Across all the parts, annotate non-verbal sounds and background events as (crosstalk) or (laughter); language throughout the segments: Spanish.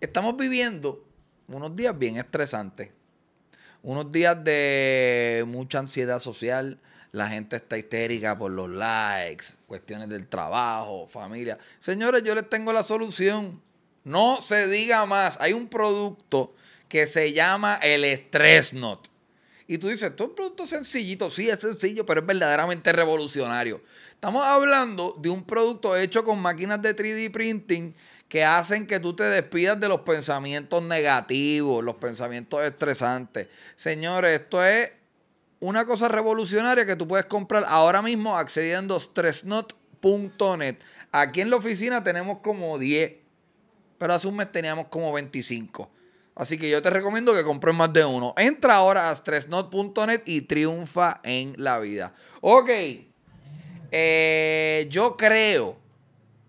estamos viviendo unos días bien estresantes, unos días de mucha ansiedad social, la gente está histérica por los likes, cuestiones del trabajo, familia. Señores, yo les tengo la solución. No se diga más. Hay un producto que se llama el Stress Not. Y tú dices, esto es un producto sencillito. Sí, es sencillo, pero es verdaderamente revolucionario. Estamos hablando de un producto hecho con máquinas de 3D printing que hacen que tú te despidas de los pensamientos negativos, los pensamientos estresantes. Señores, esto es una cosa revolucionaria que tú puedes comprar ahora mismo accediendo a stressnot.net. Aquí en la oficina tenemos como 10, pero hace un mes teníamos como 25. Así que yo te recomiendo que compres más de uno. Entra ahora a stressnot.net y triunfa en la vida. Ok. Eh, yo creo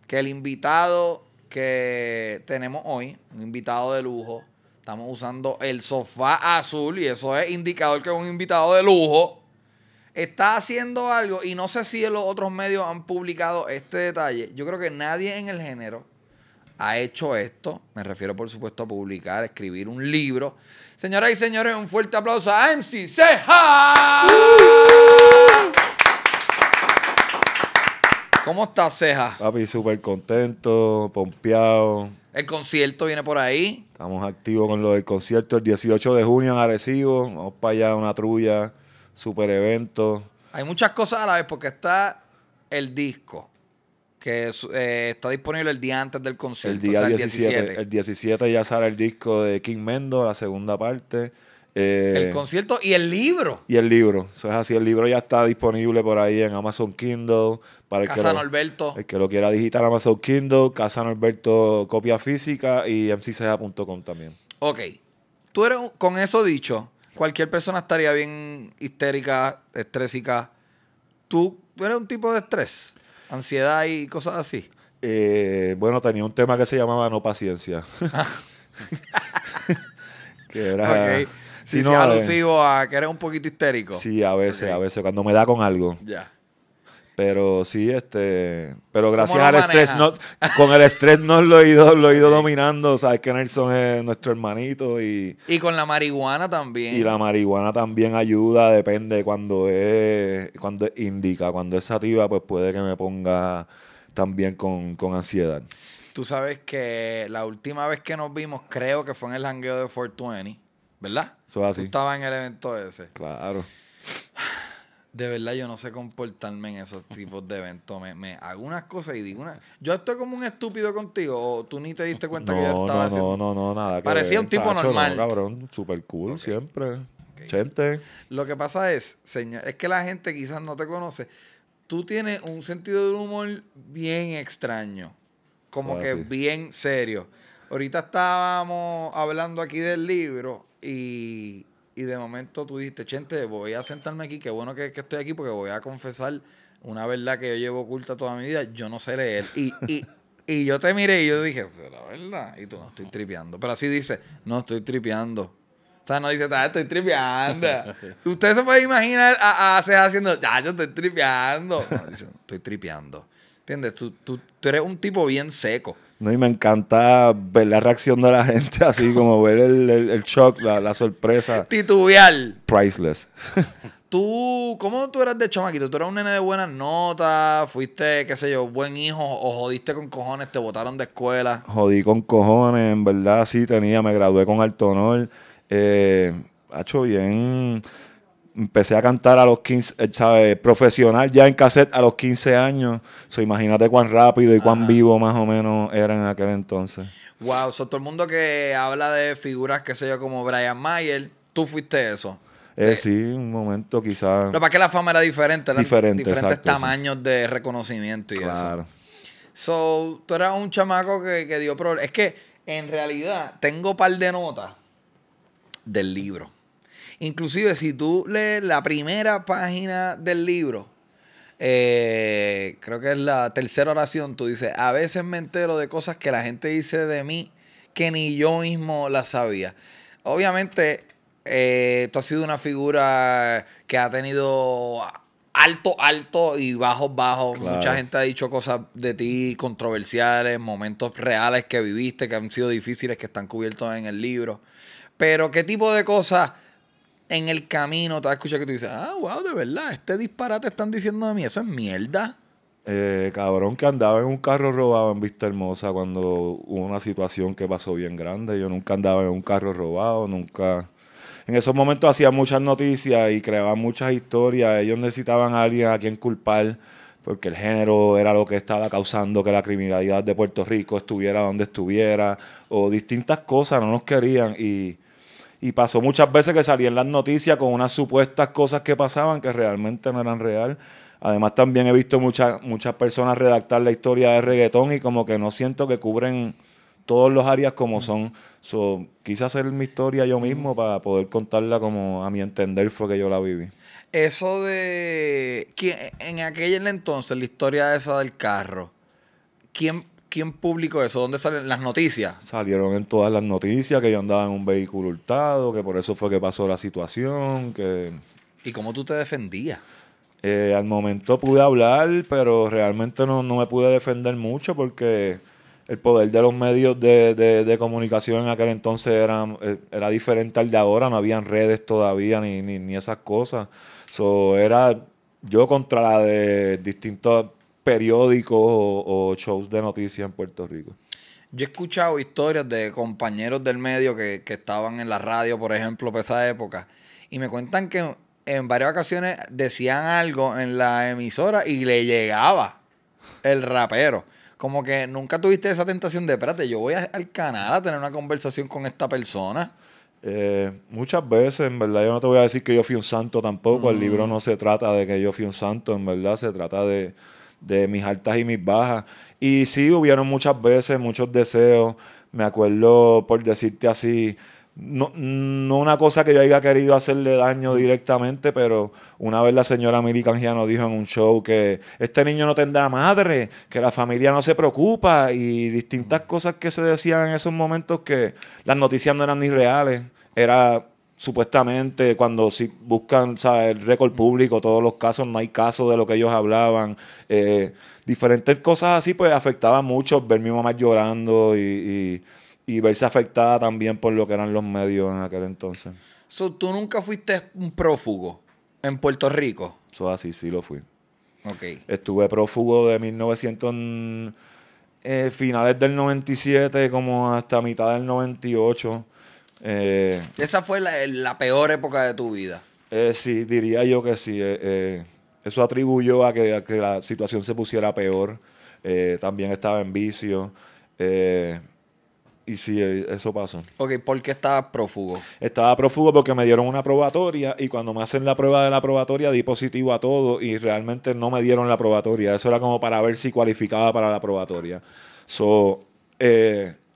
que el invitado que tenemos hoy, un invitado de lujo. Estamos usando el sofá azul y eso es indicador que un invitado de lujo. Está haciendo algo y no sé si los otros medios han publicado este detalle. Yo creo que nadie en el género ha hecho esto. Me refiero, por supuesto, a publicar, escribir un libro. Señoras y señores, un fuerte aplauso a MC Ceja. ¡Uh! ¿Cómo estás, Ceja? Papi, súper contento, pompeado. El concierto viene por ahí. Estamos activos con lo del concierto el 18 de junio en Arecibo. Vamos para allá, una trulla, súper evento. Hay muchas cosas a la vez porque está el disco que eh, está disponible el día antes del concierto. El día El 17 ya sale el disco de King Mendo, la segunda parte el eh, concierto y el libro. Y el libro. Eso es así. El libro ya está disponible por ahí en Amazon Kindle. Para el que El que lo quiera digitar, Amazon Kindle, Casa Alberto, copia física y MCCA.com también. Ok. Tú eres, con eso dicho, cualquier persona estaría bien histérica, estrésica. ¿Tú eres un tipo de estrés? ¿Ansiedad y cosas así? Eh, bueno, tenía un tema que se llamaba No Paciencia. (laughs) (laughs) que era alusivo a, que eres un poquito histérico. Sí, a veces, a veces, cuando me da con algo. Ya. Pero sí, este. Pero gracias al estrés, con el estrés no lo he ido, lo he ido dominando. Sabes que Nelson es nuestro hermanito y. Y con la marihuana también. Y la marihuana también ayuda, depende. Cuando es, cuando indica, cuando es sativa, pues puede que me ponga también con, ansiedad. Tú sabes que la última vez que nos vimos, creo que fue en el hangueo de 420, ¿verdad? Tú estabas en el evento ese. Claro. De verdad, yo no sé comportarme en esos tipos de eventos. Me, hago unas cosas y digo una. Yo estoy como un estúpido contigo, o tú ni te diste cuenta que yo estaba no, No, no, nada. Parecía un tipo normal. un cabrón, super cool siempre. Chente. Gente. Lo que pasa es, señor, es que la gente quizás no te conoce. Tú tienes un sentido de humor bien extraño. Como que bien serio. Ahorita estábamos hablando aquí del libro y, de momento tú dijiste, Chente, voy a sentarme aquí, qué bueno que, estoy aquí porque voy a confesar una verdad que yo llevo oculta toda mi vida, yo no sé leer. Y, y, y yo te miré y yo dije, la verdad, y tú no estoy tripeando. Pero así dice, no estoy tripeando. O sea, no dice, ah, estoy tripeando. (laughs) Usted se puede imaginar a, haciendo, ya, yo estoy tripeando. No, dice, estoy tripeando. ¿Entiendes? tú, tú eres un tipo bien seco. No, y me encanta ver la reacción de la gente, así como ver el, el, shock, la, la, sorpresa. Titubear. Priceless. ¿Tú, cómo tú eras de chamaquito? ¿Tú eras un nene de buenas notas? ¿Fuiste, qué sé yo, buen hijo? ¿O jodiste con cojones? ¿Te botaron de escuela? Jodí con cojones, en verdad, sí tenía. Me gradué con alto honor. Eh, hecho bien empecé a cantar a los 15, eh, ¿sabes? Profesional ya en cassette a los 15 años. So, imagínate cuán rápido y cuán vivo más o menos era en aquel entonces. Wow, so, todo el mundo que habla de figuras, qué sé yo, como Brian Mayer, tú fuiste eso. Eh, eh sí, un momento quizás. Pero para que la fama era diferente, ¿no? diferentes tamaños de reconocimiento y claro. eso. Claro. So, tú eras un chamaco que, que dio problemas. Es que, en realidad, tengo un par de notas del libro Inclusive si tú lees la primera página del libro, eh, creo que es la tercera oración, tú dices, a veces me entero de cosas que la gente dice de mí que ni yo mismo las sabía. Obviamente, eh, tú has sido una figura que ha tenido alto, alto y bajo, bajo. Mucha gente ha dicho cosas de ti controversiales, momentos reales que viviste, que han sido difíciles, que están cubiertos en el libro. Pero, ¿qué tipo de cosas en el camino te vas a escuchar que tú dices, ah, wow, de verdad, este disparate están diciendo de mí, eso es mierda. Eh, cabrón que andaba en un carro robado en Vista Hermosa cuando hubo una situación que pasó bien grande. Yo nunca andaba en un carro robado, nunca. En esos momentos hacía muchas noticias y creaba muchas historias. Ellos necesitaban a alguien a quien culpar porque el género era lo que estaba causando que la criminalidad de Puerto Rico estuviera donde estuviera o distintas cosas, no nos querían y y pasó muchas veces que salían las noticias con unas supuestas cosas que pasaban que realmente no eran real. Además, también he visto muchas muchas personas redactar la historia de reggaetón y como que no siento que cubren todos los áreas como son. So, quise hacer mi historia yo mismo para poder contarla como a mi entender fue que yo la viví. Eso de... En aquel entonces, la historia esa del carro, ¿quién, ¿quién publicó eso? ¿Dónde salen las noticias? Salieron en todas las noticias que yo andaba en un vehículo hurtado, que por eso fue que pasó la situación, que... ¿Y cómo tú te defendías? Eh, al momento pude hablar, pero realmente no, me pude defender mucho porque el poder de los medios de, comunicación en aquel entonces era, eh, era, diferente al de ahora, no habían redes todavía ni, esas cosas. era yo contra la de distintos periódicos o, shows de noticias en Puerto Rico? Yo he escuchado historias de compañeros del medio que, estaban en la radio, por ejemplo, para esa época, y me cuentan que en varias ocasiones decían algo en la emisora y le llegaba el rapero. Como que nunca tuviste esa tentación de, espérate, yo voy al canal a tener una conversación con esta persona. Eh, muchas veces, en verdad, yo no te voy a decir que yo fui un santo tampoco. El libro mm. no se trata de que yo fui un santo, en verdad, se trata de, de mis altas y mis bajas. Y sí, hubieron muchas veces, muchos deseos. Me acuerdo, por decirte así, no, no una cosa que yo haya querido hacerle daño directamente, pero una vez la señora Miri Canjiano dijo en un show que este niño no tendrá madre, que la familia no se preocupa y distintas cosas que se decían en esos momentos que las noticias no eran ni reales. Era supuestamente cuando si buscan el récord público, todos los casos, no hay casos de lo que ellos hablaban. Eh, diferentes cosas así, pues afectaba mucho ver mi mamá llorando y, verse afectada también por lo que eran los medios en aquel entonces. So, ¿Tú nunca fuiste un prófugo en Puerto Rico? Eso así, sí lo fui. Okay. Estuve prófugo de 1900, eh, finales del 97 como hasta mitad del 98. Eh, Esa fue la, la, peor época de tu vida. Eh, sí, diría yo que sí. Eh, eso atribuyó a que, a que, la situación se pusiera peor. también estaba en vicio. y sí, eso pasó. Ok, ¿por qué estaba prófugo? Estaba prófugo porque me dieron una probatoria y cuando me hacen la prueba de la probatoria di positivo a todo y realmente no me dieron la probatoria. Eso era como para ver si cualificaba para la probatoria. So,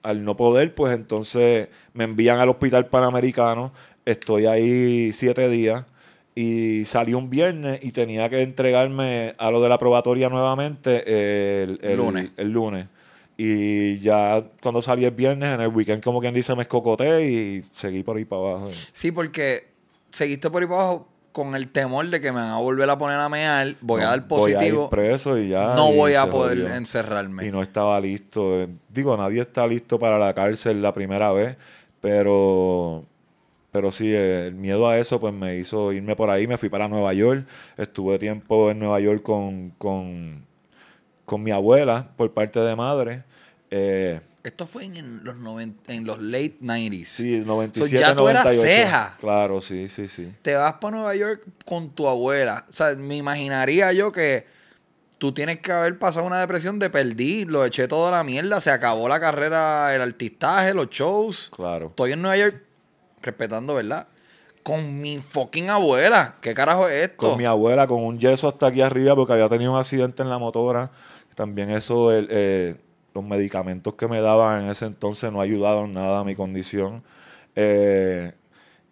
al no poder, pues entonces me envían al hospital panamericano, estoy ahí siete días y salí un viernes y tenía que entregarme a lo de la probatoria nuevamente el, lunes. lunes. Y ya cuando salí el viernes, en el weekend, como quien dice, me escocoté y seguí por ahí para abajo. Sí, porque seguiste por ahí para abajo con el temor de que me van a volver a poner a mear, voy a dar positivo. y ya. No voy a poder encerrarme. Y no estaba listo. Digo, nadie está listo para la cárcel la primera vez, pero pero sí, eh, el miedo a eso pues me hizo irme por ahí, me fui para Nueva York, estuve tiempo en Nueva York con, con, mi abuela por parte de madre. Eh, esto fue en los, en los late 90s. Sí, 97, so, ya tú eras ceja. Claro, sí, sí, sí. Te vas para Nueva York con tu abuela. O sea, me imaginaría yo que tú tienes que haber pasado una depresión de perdí, lo eché toda la mierda, se acabó la carrera, el artistaje, los shows. Claro. Estoy en Nueva York respetando, ¿verdad? Con mi fucking abuela. ¿Qué carajo es esto? Con mi abuela, con un yeso hasta aquí arriba porque había tenido un accidente en la motora. También eso, el... Eh, los medicamentos que me daban en ese entonces no ayudaron nada a mi condición. Eh,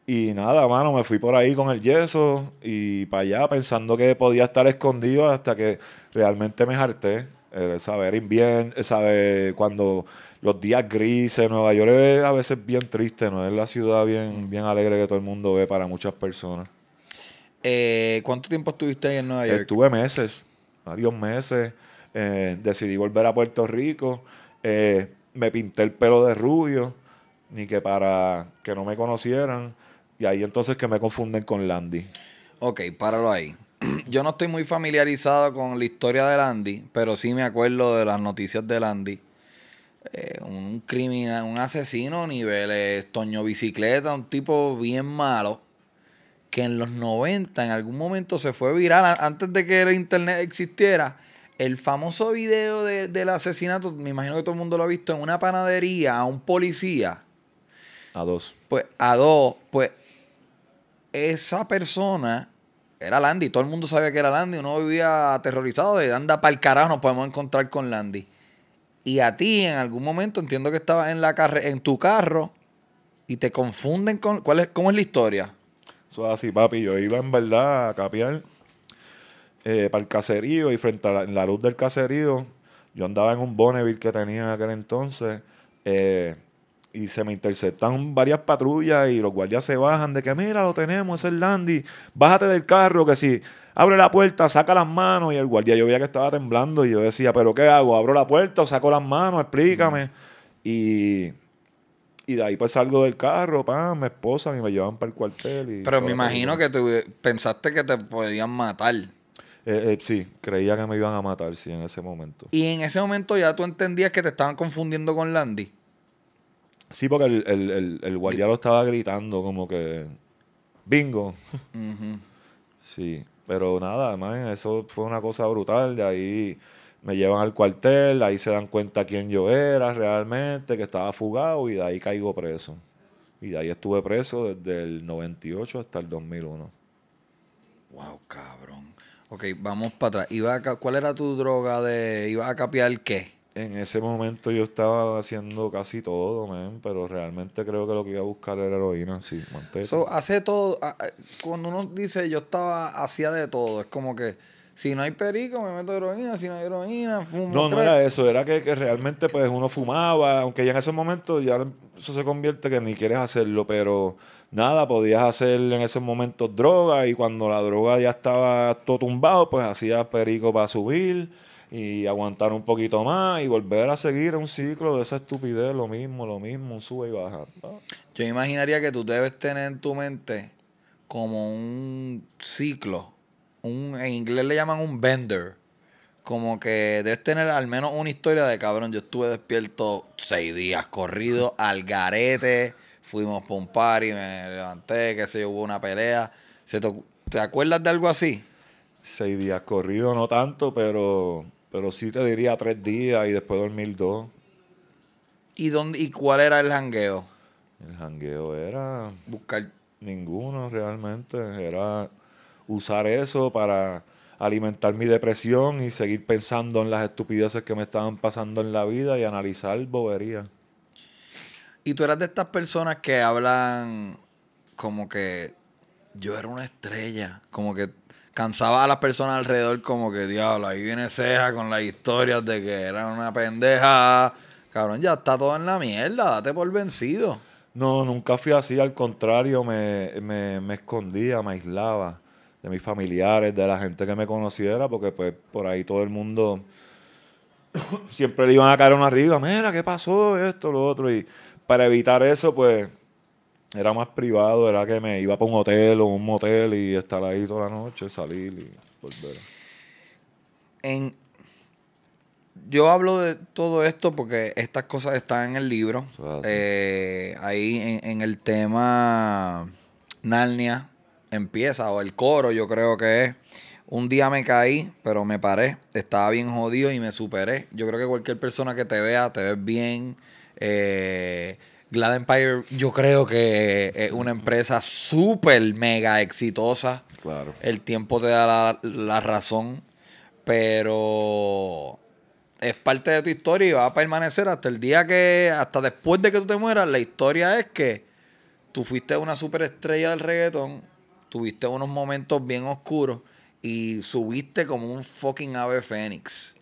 y nada, mano, me fui por ahí con el yeso y para allá pensando que podía estar escondido hasta que realmente me harté. Eh, saber invierno, eh, saber cuando los días grises, Nueva York es a veces bien triste, no es la ciudad bien, mm. bien alegre que todo el mundo ve para muchas personas. ¿Cuánto tiempo estuviste ahí en Nueva York? Estuve meses, varios meses. Eh, decidí volver a Puerto Rico. Eh, me pinté el pelo de rubio, ni que para que no me conocieran. Y ahí entonces que me confunden con Landy. Ok, páralo ahí. (clears throat) Yo no estoy muy familiarizado con la historia de Landy, pero sí me acuerdo de las noticias de Landy. Eh, un criminal, un asesino nivel Toño Bicicleta, un tipo bien malo, que en los 90 en algún momento se fue viral, antes de que el internet existiera, el famoso video del asesinato, me imagino que todo el mundo lo ha visto, en una panadería a un policía. A dos. Pues a dos, pues esa persona era Landy, todo el mundo sabía que era Landy, uno vivía aterrorizado de anda para el carajo, nos podemos encontrar con Landy. Y a ti en algún momento entiendo que estabas en la carre en tu carro y te confunden con cuál es cómo es la historia. Eso así, papi, yo iba en verdad a capiar. Eh, para el caserío y frente a la, luz del caserío, yo andaba en un Bonneville que tenía en aquel entonces eh, y se me interceptan varias patrullas y los guardias se bajan de que mira, lo tenemos, es el Landy, bájate del carro que si abre la puerta, saca las manos y el guardia yo veía que estaba temblando y yo decía, pero ¿qué hago? ¿Abro la puerta o saco las manos? Explícame. Y... Y de ahí pues salgo del carro, pam, me esposan y me llevan para el cuartel. Pero me imagino que, tú pensaste que te podían matar. Eh, eh, sí, creía que me iban a matar, sí, en ese momento. ¿Y en ese momento ya tú entendías que te estaban confundiendo con Landy? Sí, porque el, el, guardia lo estaba gritando como que... ¡Bingo! Sí, pero nada, además eso fue una cosa brutal. De ahí me llevan al cuartel, ahí se dan cuenta quién yo era realmente, que estaba fugado y de ahí caigo preso. Y de ahí estuve preso desde el 98 hasta el 2001. Wow, cabrón. Ok, vamos para atrás. Iba ¿Cuál era tu droga de... iba a capiar qué? En ese momento yo estaba haciendo casi todo, pero realmente creo que lo que iba a buscar era heroína, sí, hace todo... Ah, eh, cuando uno dice yo estaba... Hacía de todo, es como que si no hay perico, me meto heroína. Si no hay heroína, fumo. No, no era eso. Era que, realmente pues uno fumaba. Aunque ya en ese momento ya eso se convierte que ni quieres hacerlo. Pero nada, podías hacer en ese momento droga. Y cuando la droga ya estaba todo tumbado, pues hacía perico para subir y aguantar un poquito más y volver a seguir un ciclo de esa estupidez, lo mismo, lo mismo, sube y baja. Yo imaginaría que tú debes tener en tu mente como un ciclo un, en inglés le llaman un bender. Como que debes tener al menos una historia de cabrón. Yo estuve despierto seis días corrido al garete. Fuimos por un party, me levanté, que sé hubo una pelea. ¿Se te, acuerdas de algo así? Seis días corrido, no tanto, pero, pero sí te diría tres días y después dormir dos. ¿Y, dónde, y cuál era el jangueo? El jangueo era. Buscar. Ninguno realmente. Era usar eso para alimentar mi depresión y seguir pensando en las estupideces que me estaban pasando en la vida y analizar bobería. Y tú eras de estas personas que hablan como que yo era una estrella, como que cansaba a las personas alrededor como que, diablo, ahí viene Ceja con las historias de que era una pendeja. Cabrón, ya está todo en la mierda, date por vencido. No, nunca fui así, al contrario, me, me escondía, me aislaba de mis familiares, de la gente que me conociera, porque pues por ahí todo el mundo siempre le iban a caer una arriba, mira, ¿qué pasó? Esto, lo otro. Y para evitar eso, pues era más privado, era que me iba para un hotel o un motel y estar ahí toda la noche, salir y volver. yo hablo de todo esto porque estas cosas están en el libro. Eh, ahí en, el tema Narnia, empieza, o el coro yo creo que es, un día me caí, pero me paré, estaba bien jodido y me superé. Yo creo que cualquier persona que te vea, te ve bien. Eh, Glad Empire yo creo que es una empresa súper mega exitosa. Claro. El tiempo te da la, razón, pero es parte de tu historia y va a permanecer hasta el día que, hasta después de que tú te mueras, la historia es que tú fuiste una estrella del reggaetón, tuviste unos momentos bien oscuros y subiste como un fucking ave fénix.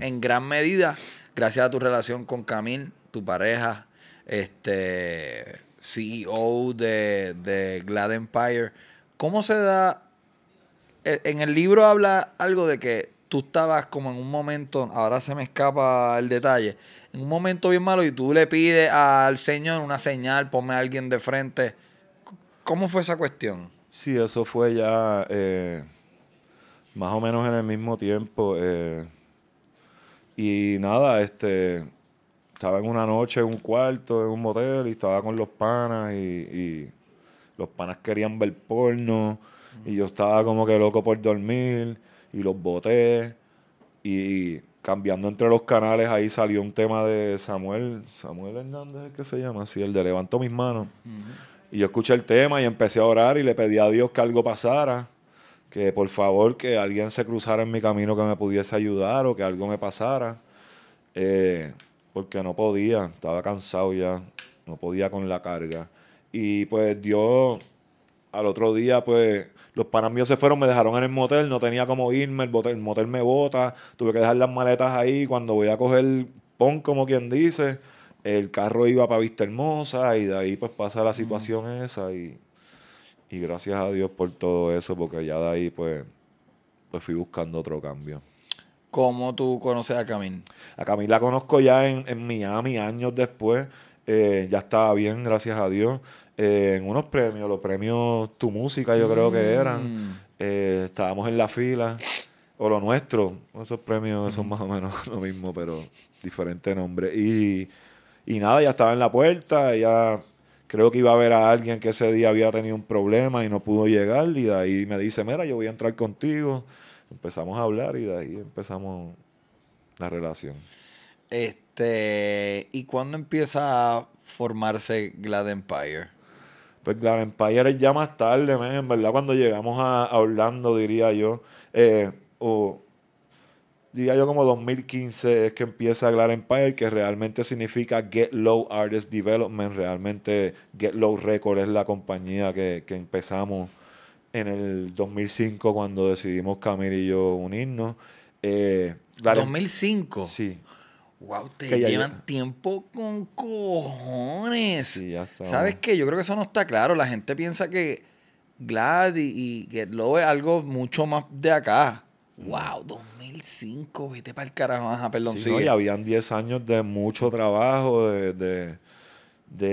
En gran medida, gracias a tu relación con Camil, tu pareja, este CEO de, de Glad Empire. ¿Cómo se da? E, en el libro habla algo de que tú estabas como en un momento, ahora se me escapa el detalle, en un momento bien malo y tú le pides al Señor una señal, ponme a alguien de frente. ¿Cómo fue esa cuestión? Sí, eso fue ya eh, más o menos en el mismo tiempo. Eh, y nada, este estaba en una noche en un cuarto, en un motel, y estaba con los panas, y, los panas querían ver porno, y yo estaba como que loco por dormir, y los boté, y cambiando entre los canales, ahí salió un tema de Samuel, Samuel Hernández, ¿qué se llama? Sí, el de Levanto mis manos. Y yo escuché el tema y empecé a orar y le pedí a Dios que algo pasara, que por favor que alguien se cruzara en mi camino que me pudiese ayudar o que algo me pasara, eh, porque no podía, estaba cansado ya, no podía con la carga. Y pues Dios, al otro día, pues los panas se fueron, me dejaron en el motel, no tenía cómo irme, el, el motel me bota, tuve que dejar las maletas ahí, cuando voy a coger pon, como quien dice el carro iba para Vista Hermosa y de ahí pues pasa la situación esa y, gracias a Dios por todo eso porque ya de ahí pues, pues fui buscando otro cambio. ¿Cómo tú conoces a Camil? A Camil la conozco ya en, Miami años después. Eh, ya estaba bien, gracias a Dios. Eh, en unos premios, los premios Tu Música yo creo que eran. Mm. Eh, estábamos en la fila o lo nuestro. Esos premios son más o menos (laughs) lo mismo, pero diferente nombre. Y y nada, ya estaba en la puerta, ya creo que iba a ver a alguien que ese día había tenido un problema y no pudo llegar. Y de ahí me dice, mira, yo voy a entrar contigo. Empezamos a hablar y de ahí empezamos la relación. Este, ¿y cuándo empieza a formarse Glad Empire? Pues Glad Empire es ya más tarde, en verdad cuando llegamos a, a Orlando, diría yo, eh, o diría yo como 2015 es que empieza Glad Empire, que realmente significa Get Low Artist Development. Realmente Get Low Record es la compañía que, empezamos en el 2005 cuando decidimos Camille y yo unirnos. ¿2005? Eh, sí. Wow, te llevan tiempo con cojones. ya está. ¿Sabes qué? Yo creo que eso no está claro. La gente piensa que Glad y Get Low es algo mucho más de acá. Wow, 2005, vete para el carajo. Ajá, perdón. Sí, y habían 10 años de mucho trabajo, de,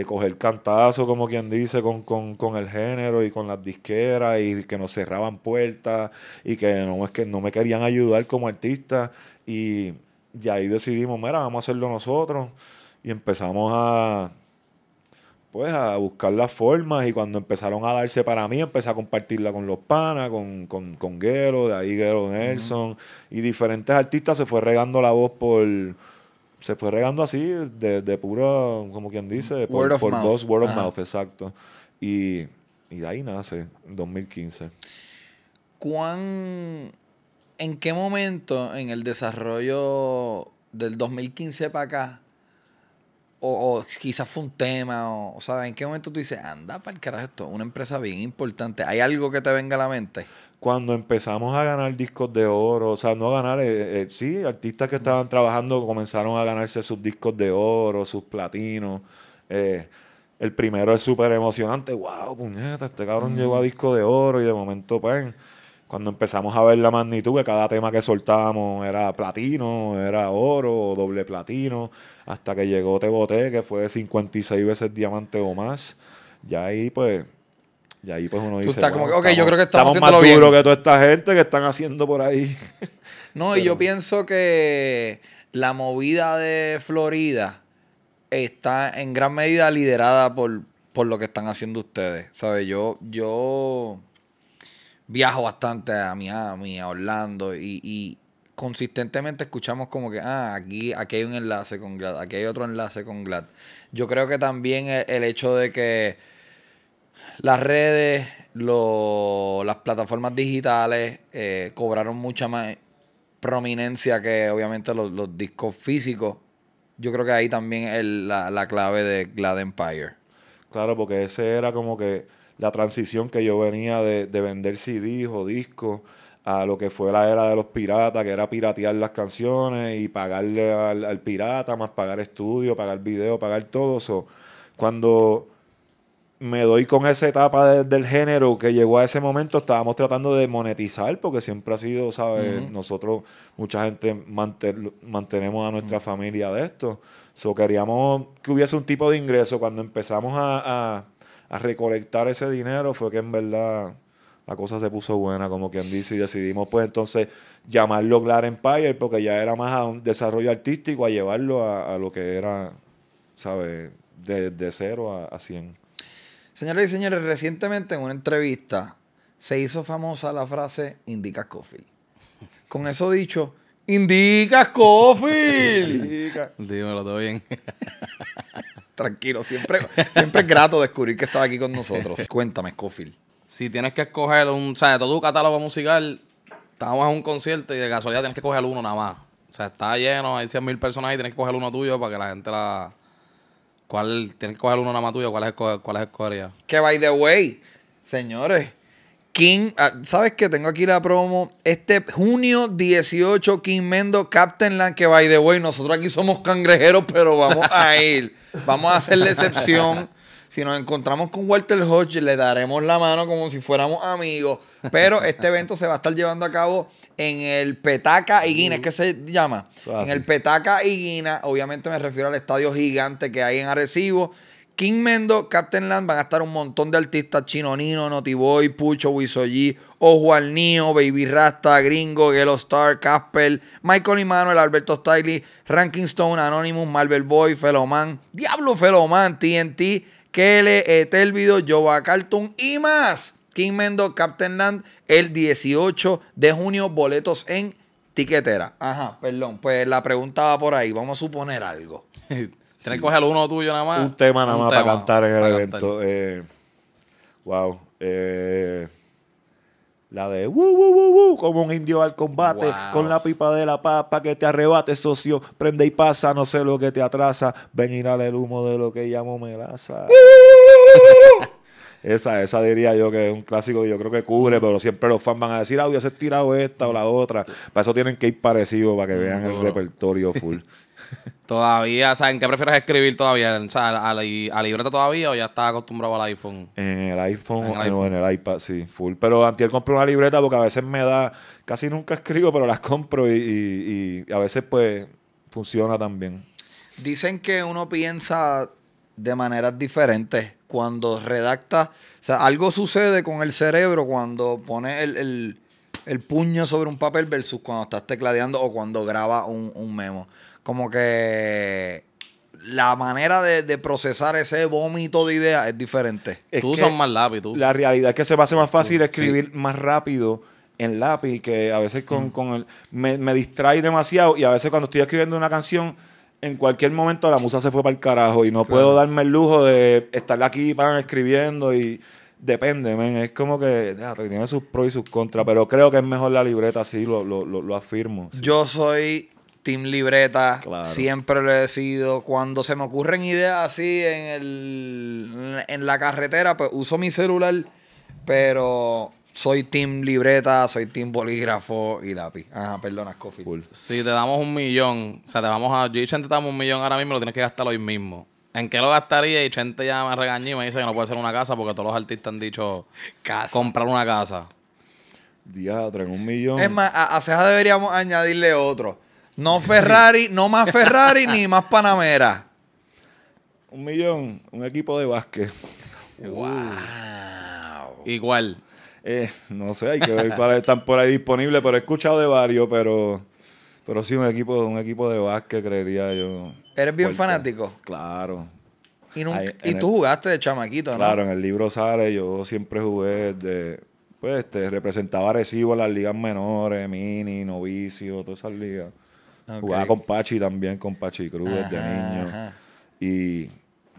coger cantazo, como quien dice, con, el género y con las disqueras y que nos cerraban puertas y que no, es que no me querían ayudar como artista. Y, y ahí decidimos, mira, vamos a hacerlo nosotros. Y empezamos a, pues a buscar las formas y cuando empezaron a darse para mí, empecé a compartirla con los panas, con, con, Gero, de ahí Gero Nelson y diferentes artistas se fue regando la voz por... Se fue regando así, de, de pura, como quien dice, por, word of mouth. voz, word of mouth, exacto. Y, y de ahí nace, 2015. ¿Cuán, ¿En qué momento en el desarrollo del 2015 para acá o, quizás fue un tema, o, sea, ¿En qué momento tú dices, anda para el carajo esto? Una empresa bien importante. ¿Hay algo que te venga a la mente? Cuando empezamos a ganar discos de oro, o sea, no a ganar, eh, eh, sí, artistas que estaban trabajando comenzaron a ganarse sus discos de oro, sus platinos. Eh, el primero es súper emocionante, wow, puñeta, este cabrón llegó a disco de oro y de momento, Pues, cuando empezamos a ver la magnitud, de cada tema que soltábamos era platino, era oro, doble platino, hasta que llegó Te Boté, que fue 56 veces diamante o más. Ya ahí, pues, y ahí pues uno dice, tú estás como okay, yo creo que estamos, estamos más duros que toda esta gente que están haciendo por ahí. No, y yo pienso que la movida de Florida está en gran medida liderada por, por lo que están haciendo ustedes. ¿Sabes? Yo, yo viajo bastante a Miami, a Orlando y, consistentemente escuchamos como que, ah, aquí, hay un enlace con GLAD, aquí hay otro enlace con GLAD. Yo creo que también el, hecho de que las redes, las plataformas digitales eh, cobraron mucha más prominencia que obviamente los, discos físicos. Yo creo que ahí también es la, la clave de GLAD Empire. Claro, porque ese era como que la transición que yo venía de, vender CDs o discos a lo que fue la era de los piratas, que era piratear las canciones y pagarle al, pirata, más pagar estudio, pagar video, pagar todo eso. Cuando me doy con esa etapa del género que llegó a ese momento, estábamos tratando de monetizar, porque siempre ha sido, ¿sabes? Nosotros, mucha gente mantenemos a nuestra familia de esto. So, queríamos que hubiese un tipo de ingreso. Cuando empezamos a a recolectar ese dinero fue que en verdad la cosa se puso buena, como quien dice, y decidimos pues entonces llamarlo Glad Empire porque ya era más a un desarrollo artístico, a llevarlo a, lo que era, ¿sabes? De, de, cero a, cien 100. y señores, recientemente en una entrevista se hizo famosa la frase indica Coffee. Con eso dicho, indica Coffee. (laughs) Dímelo todo bien. (laughs) Tranquilo, siempre, siempre es grato descubrir que estás aquí con nosotros. (laughs) Cuéntame, Scofield. Si tienes que escoger un, o sea, de todo tu catálogo musical, estamos en un concierto y de casualidad tienes que coger uno nada más. O sea, está lleno, hay 100 mil personas y tienes que coger uno tuyo para que la gente la... ¿Cuál, tienes que coger uno nada más tuyo, ¿cuál es, cuál es escogería? Que by the way, señores, King, ah, ¿sabes qué? Tengo aquí la promo. Este junio 18, King Mendo, Captain Land, que by the way, nosotros aquí somos cangrejeros, pero vamos a (laughs) ir. vamos a hacer la excepción. Si nos encontramos con Walter Hodge, le daremos la mano como si fuéramos amigos. Pero este evento se va a estar llevando a cabo en el Petaca y Guina, que se llama. En el Petaca y Guina, obviamente me refiero al estadio gigante que hay en Arecibo. King Mendo, Captain Land van a estar un montón de artistas, Chino Nino, Notiboy, Pucho, Wisoji, Ojo al Nio, Baby Rasta, Gringo, Gelo Star, Casper, Michael Manuel, Alberto Stiley, Ranking Stone, Anonymous, Marvel Boy, Feloman, Diablo Feloman, TNT, Kele, Etelvido, Jova Cartoon y más. King Mendo, Captain Land, el 18 de junio, boletos en tiquetera. Ajá, perdón, pues la pregunta va por ahí, vamos a suponer algo. (laughs) Tienes que coger uno tuyo nada más. Un tema nada más para cantar en el evento. Eh, wow. Eh, la de como un indio al combate, con la pipa de la papa que te arrebate, socio. Prende y pasa, no sé lo que te atrasa. Ven y dale el humo de lo que llamo melaza. (laughs) esa, esa diría yo que es un clásico que yo creo que cubre, pero siempre los fans van a decir, ah, se a estirado tirado esta o la otra. Para eso tienen que ir parecido, para que vean el repertorio full. (laughs) Todavía, o ¿en qué prefieres escribir todavía? ¿a, la, libreta todavía o ya estás acostumbrado al iPhone? En el iPhone, ¿En el eh, o en el iPad, sí, full. Pero antes compré una libreta porque a veces me da, casi nunca escribo, pero las compro y, a veces pues funciona también. Dicen que uno piensa de maneras diferentes cuando redacta, o sea, algo sucede con el cerebro cuando pones el, puño sobre un papel versus cuando estás tecladeando o cuando graba un, un memo como que la manera de, procesar ese vómito de ideas es diferente. tú usas más lápiz, tú. La realidad es que se me hace más fácil escribir más rápido en lápiz que a veces con, mm. Me, distrae demasiado y a veces cuando estoy escribiendo una canción en cualquier momento la musa se fue para el carajo y no puedo darme el lujo de estar aquí escribiendo y depende, men. Es como que tiene sus pros y sus contras, pero creo que es mejor la libreta, sí, lo, afirmo. Yo soy Team Libreta. Siempre lo he sido. Cuando se me ocurren ideas así en, en la carretera, pues uso mi celular. Pero soy Team Libreta, soy Team Bolígrafo y lápiz. Ajá, ah, perdona, Coffee. Si te damos un millón, o sea, te vamos a. Yo y Chente te damos un millón ahora mismo, lo tienes que gastar hoy mismo. ¿En qué lo gastaría? Y Chente ya me regañó y me dice que no puede ser una casa porque todos los artistas han dicho casa. comprar una casa. Diatra, en un millón. Es más, a, a deberíamos añadirle otro. No Ferrari, no más Ferrari ni más Panamera. Un millón, un equipo de básquet. Wow. Igual. Eh, no sé, hay que ver están por ahí disponibles, pero he escuchado de varios, pero, pero sí, un equipo, un equipo de básquet, creería yo. ¿Eres bien fanático? Claro. Y, tú jugaste de chamaquito, ¿no? Claro, en el libro sale, yo siempre jugué de, pues, este, representaba recibo a las ligas menores, mini, novicio, todas esas ligas. Jugaba con Pachi también, con Pachi Cruz de desde niño. Y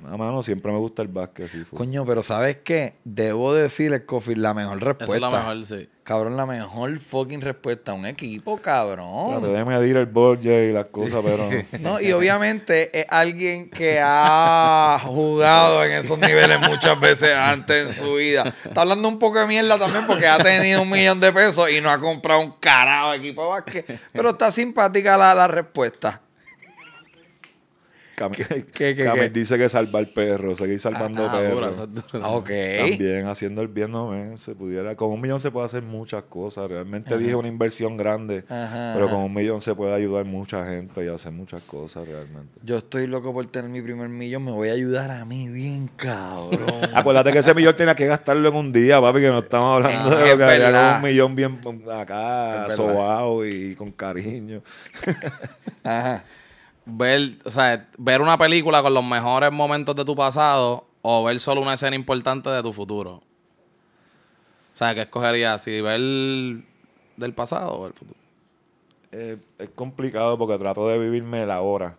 a mano siempre me gusta el básquet. Sí, Coño, pero ¿sabes qué? Debo decirle, Coffee, la mejor respuesta. es la mejor, sí. Cabrón, la mejor fucking respuesta. a Un equipo, cabrón. Claro, déjame medir el budget y las cosas, pero... (laughs) no, y obviamente es alguien que ha jugado en esos niveles muchas veces antes en su vida. Está hablando un poco de mierda también porque ha tenido un millón de pesos y no ha comprado un carajo equipo básquet. Pero está simpática la, la respuesta dice que salvar perro. seguir salvando ah, ah perros. Ah, ok. También haciendo el bien, no, se pudiera. Con un millón se puede hacer muchas cosas. Realmente dije una inversión grande, pero con un millón se puede ayudar mucha gente y hacer muchas cosas realmente. Yo estoy loco por tener mi primer millón, me voy a ayudar a mí bien, cabrón. (laughs) Acuérdate que ese millón tenía que gastarlo en un día, papi, que no estamos hablando de lo que había un millón bien acá, sobao y con cariño. Ajá ver, o sea, ver una película con los mejores momentos de tu pasado o ver solo una escena importante de tu futuro. O sea, ¿qué escogerías? ¿Si ver del pasado o del futuro? Eh, es complicado porque trato de vivirme la hora.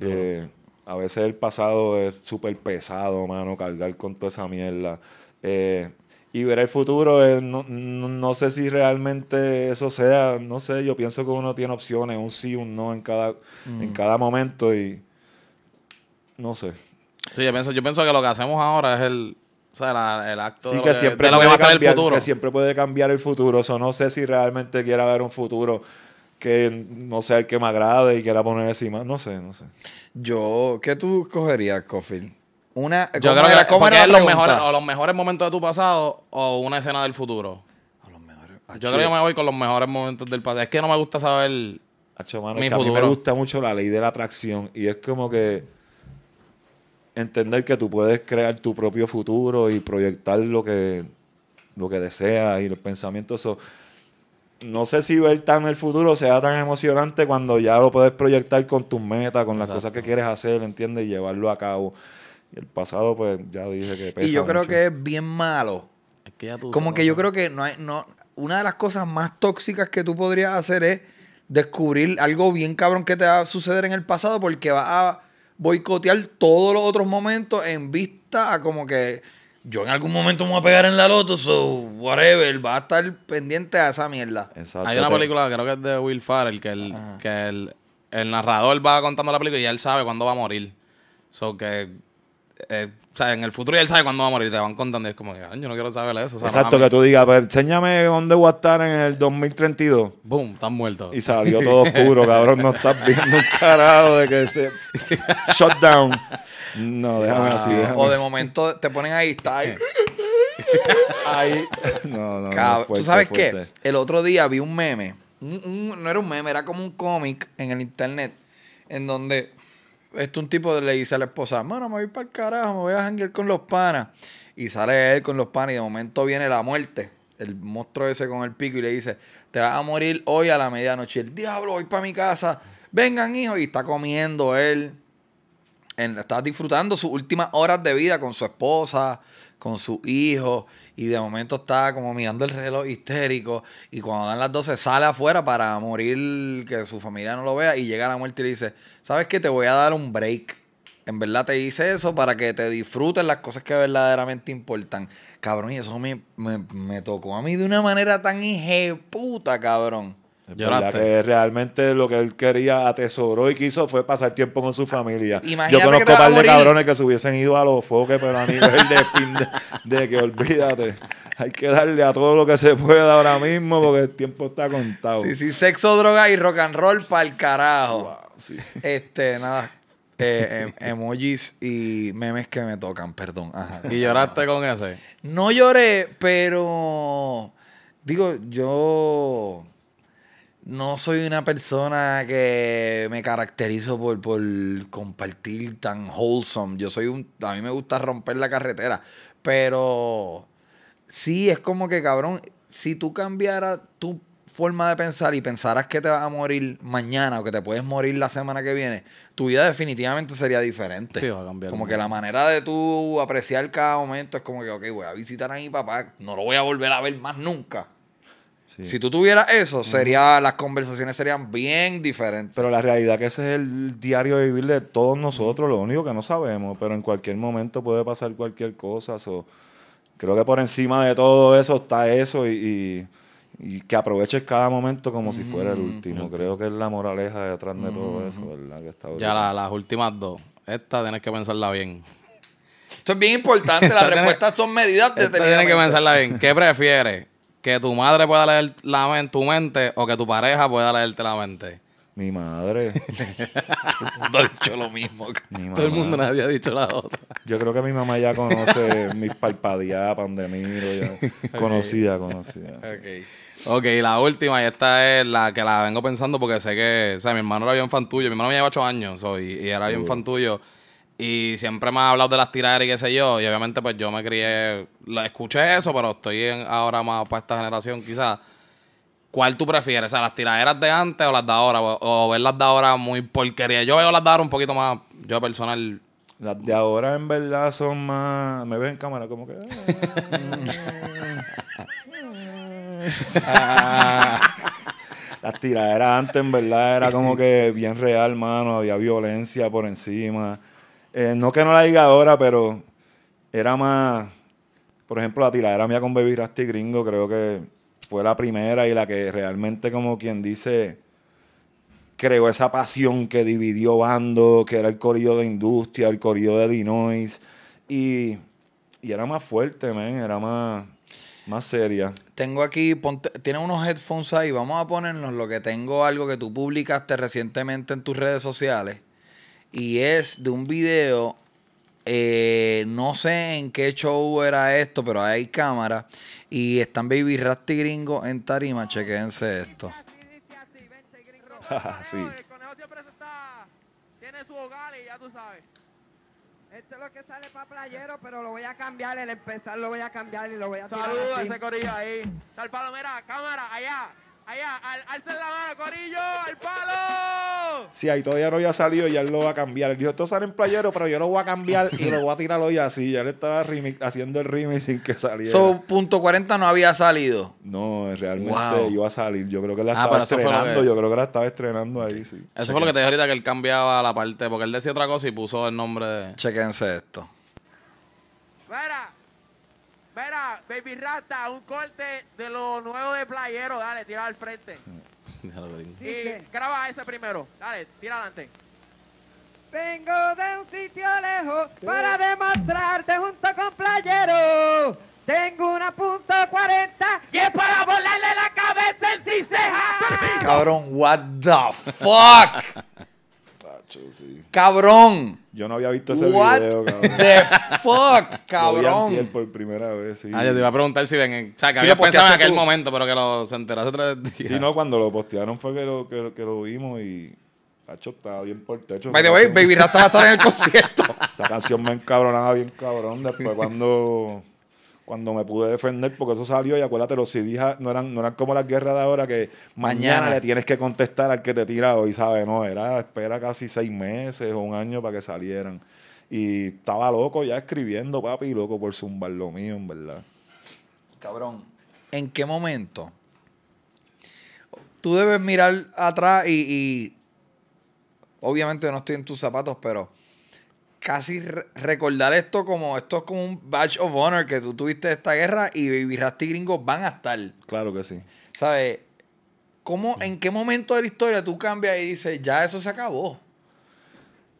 Eh, a veces el pasado es súper pesado, mano, cargar con toda esa mierda. Eh, y ver el futuro, eh, no, sé si realmente eso sea, no sé, yo pienso que uno tiene opciones, un sí, un no en cada, en mm. cada momento y no sé. Sí, yo pienso, yo pienso que lo que hacemos ahora es el, el acto de, lo que, siempre va a ser el futuro. Que siempre puede cambiar el futuro, eso no sé si realmente quiera ver un futuro que no sea el que me agrade y quiera poner encima, no sé, no sé. Yo, ¿qué tú escogerías, Kofi? Una, Yo creo que la, los mejores, momentos de tu pasado o una escena del futuro. Yo creo que me voy con los mejores momentos del pasado. Es que no me gusta saber mi futuro. A mí me gusta mucho la ley de la atracción y es como que entender que tú puedes crear tu propio futuro y proyectar lo que, lo que deseas y los pensamientos. no sé si ver tan el futuro sea tan emocionante cuando ya lo puedes proyectar con tus metas, con las cosas que quieres hacer, ¿entiendes? Y llevarlo a cabo el pasado, pues ya dice que pesa Y yo creo que es bien malo. Es que ya tú Como que yo creo que no hay, no, una de las cosas más tóxicas que tú podrías hacer es descubrir algo bien cabrón que te va a suceder en el pasado porque va a boicotear todos los otros momentos en vista a como que yo en algún momento me voy a pegar en la loto, o whatever, va a estar pendiente a esa mierda. Exacto. Hay una película, creo que es de Will Farrell, que el, que el, el narrador va contando la película y ya él sabe cuándo va a morir. So que eh, o sea, en el futuro ya él sabe cuándo va a morir, te van contando y es como que, yo no quiero saber eso. Exacto, que tú digas, Pero pues, enséñame dónde voy a estar en el 2032. Boom, estás muerto. Y salió todo oscuro, (laughs) cabrón, no estás viendo un carajo de que se... Shutdown. No, déjame así, déjame O de momento te ponen ahí, está ahí. (laughs) ahí. No, no, no fuerte, ¿Tú sabes qué? El otro día vi un meme. no era un meme, era como un cómic en el internet en donde este un tipo le dice a la esposa, mano, me voy para el carajo, me voy a janguear con los panas. Y sale él con los panas y de momento viene la muerte. El monstruo ese con el pico y le dice, te vas a morir hoy a la medianoche. El diablo, voy para mi casa. Vengan, hijo. Y está comiendo él. está disfrutando sus últimas horas de vida con su esposa, con su hijo y de momento está como mirando el reloj histérico y cuando dan las 12 sale afuera para morir, que su familia no lo vea y llega a la muerte y le dice, ¿sabes qué? Te voy a dar un break. En verdad te hice eso para que te disfrutes las cosas que verdaderamente importan. Cabrón, y eso me, me, tocó a mí de una manera tan puta cabrón. Verdad que realmente lo que él quería atesoró y quiso fue pasar tiempo con su familia. Imagínate Yo conozco un par de cabrones que se hubiesen ido a los foques, pero a nivel de fin de, que olvídate. Hay que darle a todo lo que se pueda ahora mismo porque el tiempo está contado. Sí, sí, sexo, droga y rock and roll para el carajo. Este, nada. Eh, em, emojis y memes que me tocan, perdón. Ajá. ¿Y lloraste con ese? No lloré, pero. Digo, yo no soy una persona que me caracterizo por, por compartir tan wholesome. Yo soy un. A mí me gusta romper la carretera. Pero sí, es como que, cabrón, si tú cambiaras tu forma de pensar y pensaras que te vas a morir mañana o que te puedes morir la semana que viene, tu vida definitivamente sería diferente. Sí, va a cambiar. Como que la manera de tú apreciar cada momento es como que, ok, voy a visitar a mi papá, no lo voy a volver a ver más nunca. Si tú tuvieras eso, las conversaciones serían bien diferentes. Pero la realidad que ese es el diario de vivir de todos nosotros, lo único que no sabemos, pero en cualquier momento puede pasar cualquier cosa. So, creo que por encima de todo eso está eso y, que aproveches cada momento como si fuera el último. Creo que es la moraleja detrás de todo eso, ¿verdad? ya las últimas dos. Esta tienes que pensarla bien. Esto es bien importante. Las respuestas son medidas de Tienes que pensarla bien. ¿Qué prefieres? que tu madre pueda leer la mente, tu mente o que tu pareja pueda leerte la mente. Mi madre. (laughs) Todo el mundo ha dicho lo mismo. Todo el mundo nadie ha dicho la otra. Yo creo que mi mamá ya conoce (laughs) mis palpadeadas, pandemia ya. conocida, conocida. Okay. ok, la última, y esta es la que la vengo pensando porque sé que, o sea, mi hermano era bien fan tuyo, mi hermano me lleva 8 años y era bien oh. fan tuyo. Y siempre me ha hablado de las tiraderas y qué sé yo. Y obviamente, pues yo me crié. escuché eso, pero estoy ahora más para esta generación, quizás. ¿Cuál tú prefieres? ¿O las tiraderas de antes o las de ahora? O, ver las de ahora muy porquería. Yo veo las de ahora un poquito más. Yo personal. Las de ahora en verdad son más. Me ves en cámara como que. Ah". las tiraderas antes en verdad era como que bien real, mano. Había violencia por encima. Eh, no que no la diga ahora, pero era más. Por ejemplo, la tiradera mía con Baby Rasty Gringo, creo que fue la primera y la que realmente, como quien dice, creó esa pasión que dividió bando, que era el corillo de industria, el corillo de Dinois. Y, y era más fuerte, man, era más, más seria. Tengo aquí, tiene unos headphones ahí, vamos a ponernos lo que tengo, algo que tú publicaste recientemente en tus redes sociales y es de un video. Eh, no sé en qué show era esto, pero hay cámara. Y están Baby Rasty Gringo en tarima. Chequense esto. (laughs) sí. El conejo siempre está, tiene su hogar y ya tú sabes. Esto es lo que sale para playero, pero lo voy a cambiar. El empezar lo voy a cambiar y lo voy a Saludos a ese corillo ahí. Sal palomera, cámara, allá. Allá, al, alcen corillo, al palo. Sí, ahí todavía no había salido y ya él lo va a cambiar. Él dijo, esto sale en playero, pero yo lo voy a cambiar y lo voy a tirar hoy así. Ya le estaba haciendo el remix sin que saliera. So, punto 40 no había salido. No, realmente iba a salir. Yo creo que la ah, estaba estrenando. Yo creo que la estaba estrenando ahí, sí. Eso fue lo que te dije ahorita, que él cambiaba la parte, porque él decía otra cosa y puso el nombre de... Chequense esto. ¡Fuera! Mira, Baby Rasta, un corte de lo nuevo de Playero, dale, tira al frente. (laughs) y graba ese primero, dale, tira adelante. Vengo de un sitio lejos para demostrarte junto con Playero. Tengo una punto 40 y es para volarle la cabeza el cisteja. Cabrón, what the fuck? (laughs) Cabrón. Yo no había visto ese video, cabrón. The fuck, cabrón. (laughs) Lo vi por primera vez, Ah, yo te iba a preguntar si ven. Eh, o sea, que había pensado en aquel momento, pero que lo se enteraste tres días. Sí, no, cuando lo postearon fue que lo, que, lo vimos y. Hacho, estaba bien por techo. By the way, Baby Rasta va estar en el concierto. (laughs) Esa canción me encabronaba bien cabrón. Después cuando cuando me pude defender, porque eso salió y acuérdate, los CDs no eran, no eran como las guerras de ahora que mañana, le tienes que contestar al que te tira hoy, ¿sabes? No, era espera casi seis meses o un año para que salieran. Y estaba loco ya escribiendo, papi, loco por zumbar lo mío, en verdad. Cabrón, ¿en qué momento? Tú debes mirar atrás y... obviamente no estoy en tus zapatos, pero casi recordar esto como esto es como un badge of honor que tú tuviste esta guerra y Baby Rasta Gringo van a estar. Claro que sí. ¿Sabes? ¿Cómo, ¿En qué momento de la historia tú cambias y dices, ya eso se acabó?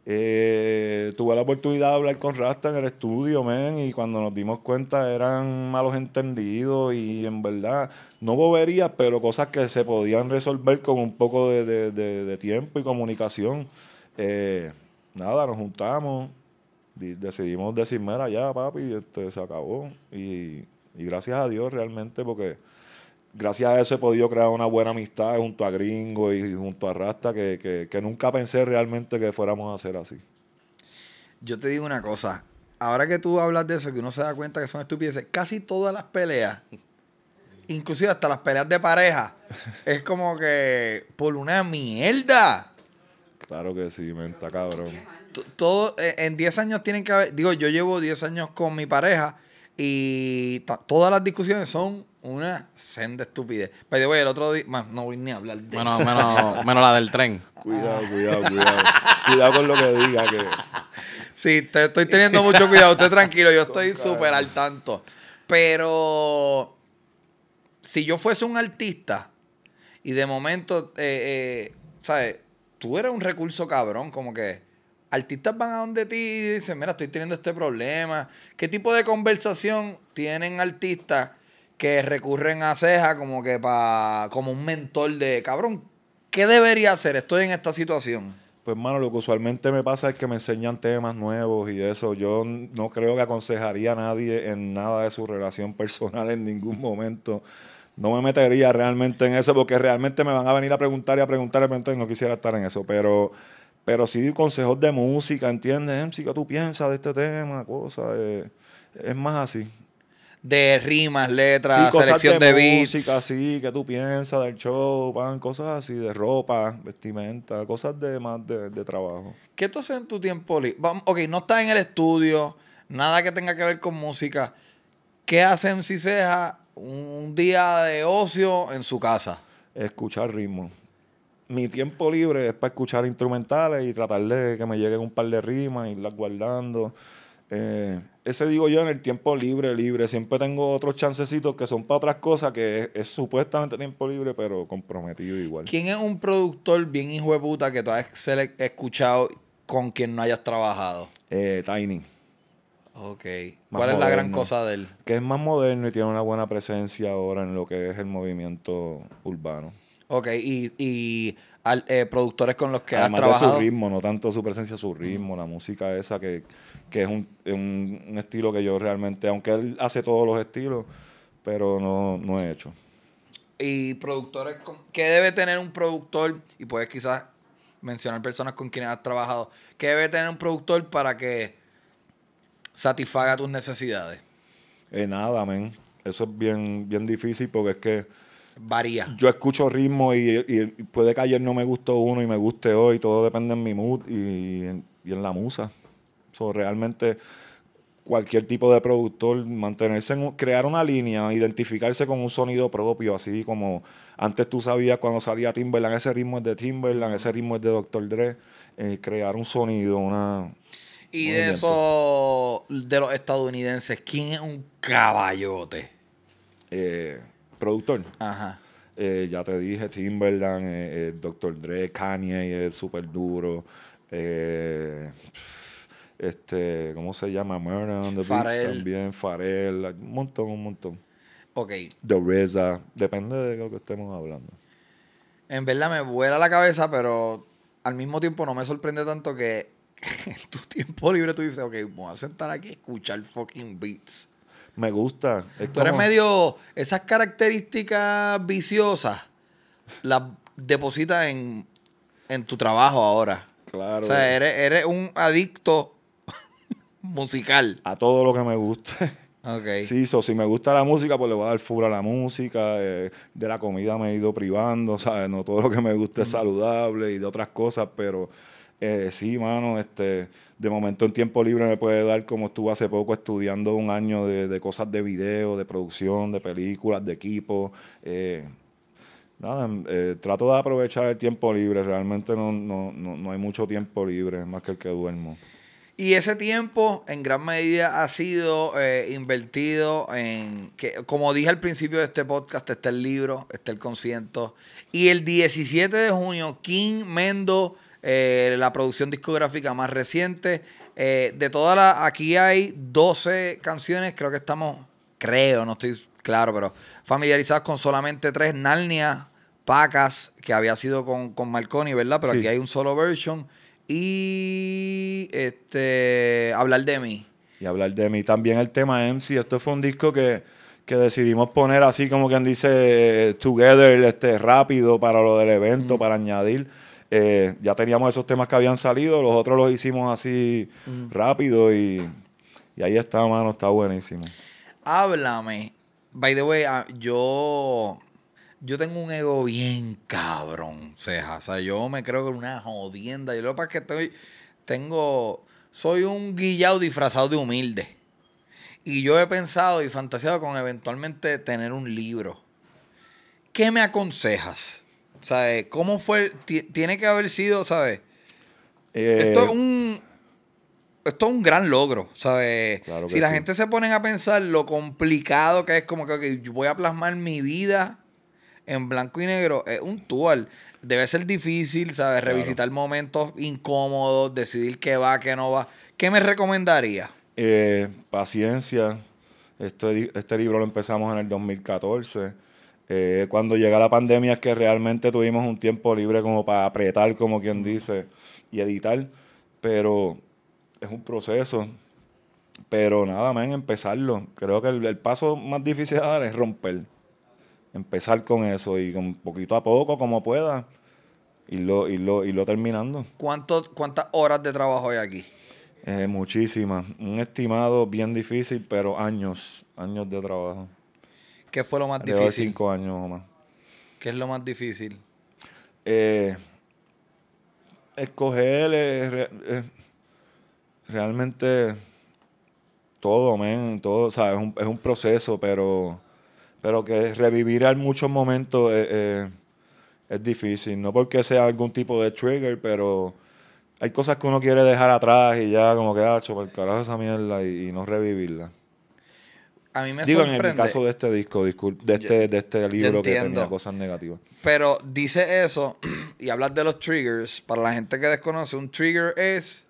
Eh, tuve la oportunidad de hablar con Rasta en el estudio, men, y cuando nos dimos cuenta eran malos entendidos y en verdad, no boberías, pero cosas que se podían resolver con un poco de, tiempo y comunicación. Eh, nada, nos juntamos, decidimos decirme allá, ya, papi, este, se acabó. Y, gracias a Dios realmente, porque gracias a eso he podido crear una buena amistad junto a Gringo y junto a Rasta, que, que nunca pensé realmente que fuéramos a hacer así. Yo te digo una cosa, ahora que tú hablas de eso, que uno se da cuenta que son estupideces, casi todas las peleas, inclusive hasta las peleas de pareja, es como que por una mierda. Claro que sí, menta, cabrón. Todo, eh, en 10 años tienen que haber. Digo, yo llevo 10 años con mi pareja y todas las discusiones son una senda estupidez. Pero el otro día. no voy ni a hablar de menos, Menos, (laughs) menos la del tren. Cuidado, cuidado, cuidado. cuidado con lo que diga. Que... Sí, te estoy teniendo mucho cuidado. Usted tranquilo, yo estoy súper al tanto. Pero. Si yo fuese un artista y de momento, eh, eh ¿sabes? tú eres un recurso cabrón, como que artistas van a donde ti y dicen, mira, estoy teniendo este problema. ¿Qué tipo de conversación tienen artistas que recurren a Ceja como que para, como un mentor de, cabrón, ¿qué debería hacer? Estoy en esta situación. Pues, mano, lo que usualmente me pasa es que me enseñan temas nuevos y eso. Yo no creo que aconsejaría a nadie en nada de su relación (laughs) personal en ningún momento no me metería realmente en eso porque realmente me van a venir a preguntar y a preguntar y a preguntar y no quisiera estar en eso. Pero, pero sí consejos de música, ¿entiendes? MC, em, ¿qué tú piensas de este tema? Cosas. Eh, es más así. De rimas, letras, selección de, de música, sí, ¿qué tú piensas del show? Van cosas así, de ropa, vestimenta, cosas de más de, trabajo. ¿Qué tú haces en tu tiempo libre? Ok, no estás en el estudio, nada que tenga que ver con música. ¿Qué hace MC Ceja un día de ocio en su casa. Escuchar ritmo. Mi tiempo libre es para escuchar instrumentales y tratar de que me lleguen un par de rimas, irlas guardando. Eh, ese digo yo en el tiempo libre, libre. Siempre tengo otros chancecitos que son para otras cosas que es, supuestamente tiempo libre, pero comprometido igual. ¿Quién es un productor bien hijo de puta que tú has escuchado con quien no hayas trabajado? Eh, Tiny. Ok. ¿Cuál es la gran cosa de él? Que es más moderno y tiene una buena presencia ahora en lo que es el movimiento urbano. Ok, y, eh, productores con los que ha has trabajado. De su ritmo, no tanto su presencia, su ritmo, la música esa que, es un, estilo que yo realmente, aunque él hace todos los estilos, pero no, no he hecho. Y productores, con, ¿qué debe tener un productor? Y puedes quizás mencionar personas con quienes has trabajado. ¿Qué debe tener un productor para que satisfaga tus necesidades? Eh, nada, amén. Eso es bien, bien difícil porque es que... Varía. Yo escucho ritmo y, puede que ayer no me gustó uno y me guste hoy. Todo depende de mi mood y, en, la musa. So, realmente cualquier tipo de productor, mantenerse en, crear una línea, identificarse con un sonido propio, así como antes tú sabías cuando salía Timberland, ese ritmo es de Timberland, ese ritmo es de Dr. Dre, eh, crear un sonido, una, y de esos pues. de los estadounidenses, ¿quién es un caballote? Eh, productor. Ajá. Eh, ya te dije, Timberland, el eh, Dr. Dre, Kanye, el Súper duro. este, ¿cómo se llama? Murder on the Beach también, Farel, un montón, un montón. Ok. The Reza, depende de lo que estemos hablando. En verdad me vuela la cabeza, pero al mismo tiempo no me sorprende tanto que (laughs) en tu tiempo libre tú dices, ok, voy a sentar aquí a escuchar fucking beats. Me gusta. Es medio. Esas características viciosas las depositas en, en tu trabajo ahora. Claro. O sea, eres, un adicto (laughs) musical. A todo lo que me guste. Okay. Sí, so, si me gusta la música, pues le voy a dar fura a la música. Eh, de la comida me he ido privando, ¿sabes? No todo lo que me gusta es saludable y de otras cosas, pero eh, sí, mano, este, de momento en tiempo libre me puede dar como estuve hace poco estudiando un año de, cosas de video, de producción, de películas, de equipo. Eh, nada, em, eh, trato de aprovechar el tiempo libre, realmente no, hay mucho tiempo libre, más que el que duermo. Y ese tiempo en gran medida ha sido eh, invertido en, que, como dije al principio de este podcast, está el libro, está el concierto. Y el 17 de junio, King Mendo eh, la producción discográfica más reciente. Eh, de todas las, aquí hay 12 canciones, creo que estamos, creo, no estoy claro, pero familiarizados con solamente tres, Narnia, Pacas, que había sido con, con Marconi, ¿verdad? Pero aquí hay un solo version. Y este hablar de mí. Y hablar de mí también el tema MC. Esto fue un disco que, decidimos poner así como quien dice eh, together, este, rápido para lo del evento, para añadir eh, ya teníamos esos temas que habían salido, los otros los hicimos así mm. rápido y, ahí está, mano, está buenísimo. Háblame. By the way, ah, yo, yo tengo un ego bien cabrón, cejas O sea, yo me creo que una jodienda. Y lo que pasa es que estoy, tengo, soy un guillado disfrazado de humilde. Y yo he pensado y fantaseado con eventualmente tener un libro. ¿Qué me aconsejas? ¿Sabes? ¿Cómo fue? Tiene que haber sido, ¿sabes? Eh, esto es un. gran logro, ¿sabes? si la gente se ponen a pensar lo complicado que es, como que voy a plasmar mi vida en blanco y negro, es un tour. Debe ser difícil, ¿sabes? Revisitar momentos incómodos, decidir qué va, qué no va. ¿Qué me recomendaría? Eh, paciencia. Este, este libro lo empezamos en el 2014 eh, cuando llega la pandemia es que realmente tuvimos un tiempo libre como para apretar, como quien dice, y editar. Pero es un proceso. Pero nada, más empezarlo. Creo que el, paso más difícil de dar es romper. Empezar con eso y con poquito a poco, como pueda, irlo, y lo terminando. ¿Cuánto, ¿Cuántas horas de trabajo hay aquí? Eh, muchísimas. Un estimado bien difícil, pero años, años de trabajo. ¿Qué fue lo más difícil? cinco años más. ¿Qué es lo más difícil? Eh, escoger eh, eh, realmente todo, o es un, proceso, pero, pero que revivir en muchos momentos es, difícil, no porque sea algún tipo de trigger, pero hay cosas que uno quiere dejar atrás y ya como que, hecho ah, por carajo esa mierda y no revivirla a Digo, en el caso de este disco, de este, de este libro que tenía cosas negativas. Pero dice eso (clears throat) y hablas de los triggers. Para la gente que desconoce, un trigger es.